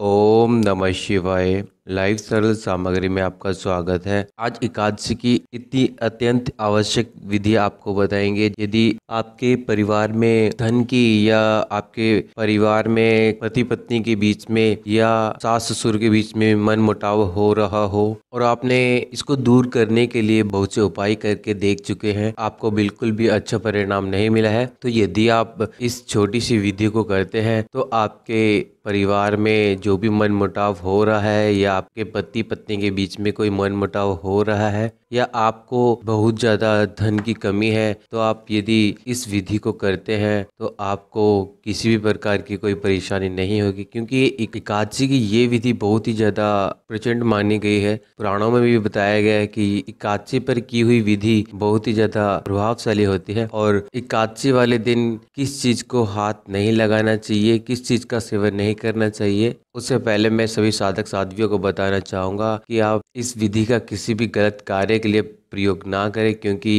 ओम नमः शिवाय लाइव सरल सामग्री में आपका स्वागत है आज एकादशी की इतनी अत्यंत आवश्यक विधि आपको बताएंगे यदि आपके परिवार में धन की या आपके परिवार में पति पत्नी के बीच में या सास ससुर के बीच में मन मुटाव हो रहा हो और आपने इसको दूर करने के लिए बहुत से उपाय करके देख चुके हैं आपको बिल्कुल भी अच्छा परिणाम नहीं मिला है तो यदि आप इस छोटी सी विधि को करते हैं तो आपके परिवार में जो भी मन मुटाव हो रहा है या आपके पति पत्नी के बीच में कोई मन मुटाव हो रहा है या आपको बहुत ज़्यादा धन की कमी है तो आप यदि इस विधि को करते हैं तो आपको किसी भी प्रकार की कोई परेशानी नहीं होगी क्योंकि एकादशी की ये विधि बहुत ही ज़्यादा प्रचंड मानी गई है पुराणों में भी बताया गया है कि एकादशी पर की हुई विधि बहुत ही ज़्यादा प्रभावशाली होती है और एकादशी वाले दिन किस चीज़ को हाथ नहीं लगाना चाहिए किस चीज़ का सेवन नहीं करना चाहिए उससे पहले मैं सभी साधक साधवियों को बताना चाहूँगा कि आप इस विधि का किसी भी गलत कार्य के लिए प्रयोग ना करें क्योंकि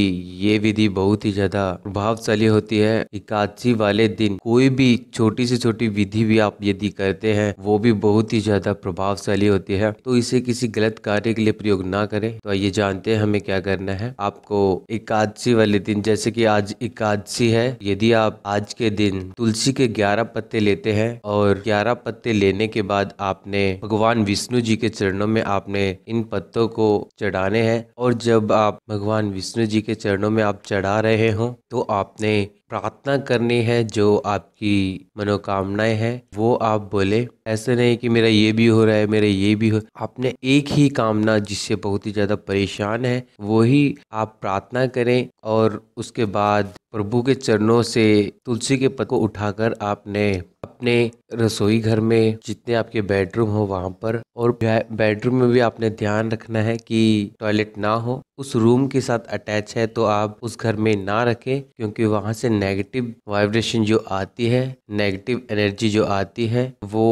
ये विधि बहुत ही ज़्यादा प्रभावशाली होती है एकादशी वाले दिन कोई भी छोटी से छोटी विधि भी आप यदि करते हैं वो भी बहुत ही ज़्यादा प्रभावशाली होती है तो इसे किसी गलत कार्य के लिए प्रयोग ना करें तो ये जानते हैं हमें क्या करना है आपको एकादशी वाले दिन जैसे कि आज एकादशी है यदि आप आज के दिन तुलसी के ग्यारह पत्ते लेते हैं और ग्यारह पत्ते लेने के बाद आपने भगवान विष्णु जी के चरणों में आपने इन पत्तों को चढ़ाने हैं और जब आप भगवान विष्णु जी के चरणों में आप चढ़ा रहे हो तो आपने प्रार्थना करनी है जो आपकी मनोकामनाएं हैं वो आप बोले ऐसे नहीं कि मेरा ये भी हो रहा है मेरा ये भी हो आपने एक ही कामना जिससे बहुत ही ज़्यादा परेशान है वही आप प्रार्थना करें और उसके बाद प्रभु के चरणों से तुलसी के पद को उठाकर आपने अपने रसोई घर में जितने आपके बेडरूम हो वहाँ पर और बेडरूम में भी आपने ध्यान रखना है कि टॉयलेट ना हो उस रूम के साथ अटैच है तो आप उस घर में ना रखें क्योंकि वहाँ से नेगेटिव वाइब्रेशन जो आती है नेगेटिव एनर्जी जो आती है वो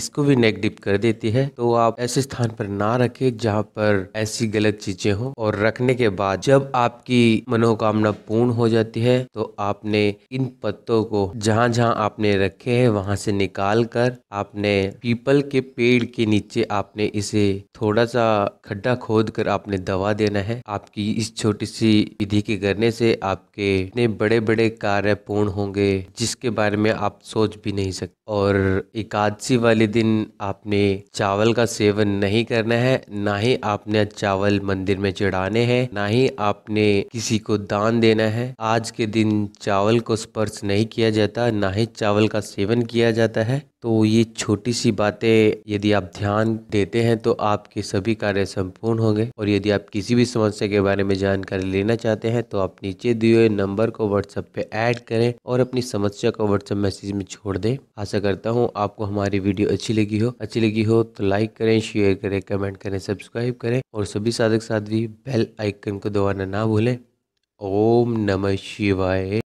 इसको भी नेगेटिव कर देती है तो आप ऐसे स्थान पर ना रखें जहाँ पर ऐसी गलत चीजें हो और रखने के बाद जब आपकी मनोकामना पूर्ण हो जाती है तो आपने इन पत्तों को जहाँ जहाँ आपने रखे हैं वहाँ से निकाल निकालकर आपने पीपल के पेड़ के नीचे आपने इसे थोड़ा सा खड्डा खोद कर आपने दवा देना है आपकी इस छोटी सी विधि के करने से आपके इतने बड़े बड़े कार्य पूर्ण होंगे जिसके बारे में आप सोच भी नहीं सकते और एकादशी वाले दिन आपने चावल का सेवन नहीं करना है ना ही आपने चावल मंदिर में चढ़ाने हैं ना ही आपने किसी को दान देना है आज के दिन चावल को स्पर्श नहीं किया जाता ना ही चावल का सेवन किया जाता है है तो ये छोटी सी बातें यदि आप ध्यान देते हैं तो आपके सभी कार्य संपूर्ण होंगे और यदि आप किसी भी समस्या के बारे में जानकारी लेना चाहते हैं तो आप नीचे दिए हुए नंबर को व्हाट्सएप पे ऐड करें और अपनी समस्या को व्हाट्सएप मैसेज में छोड़ दें आशा करता हूँ आपको हमारी वीडियो अच्छी लगी हो अच्छी लगी हो तो लाइक करें शेयर करें कमेंट करें सब्सक्राइब करें और सभी साधक साधवी बेल आइकन को दबाना ना भूलें ओम नमः शिवाय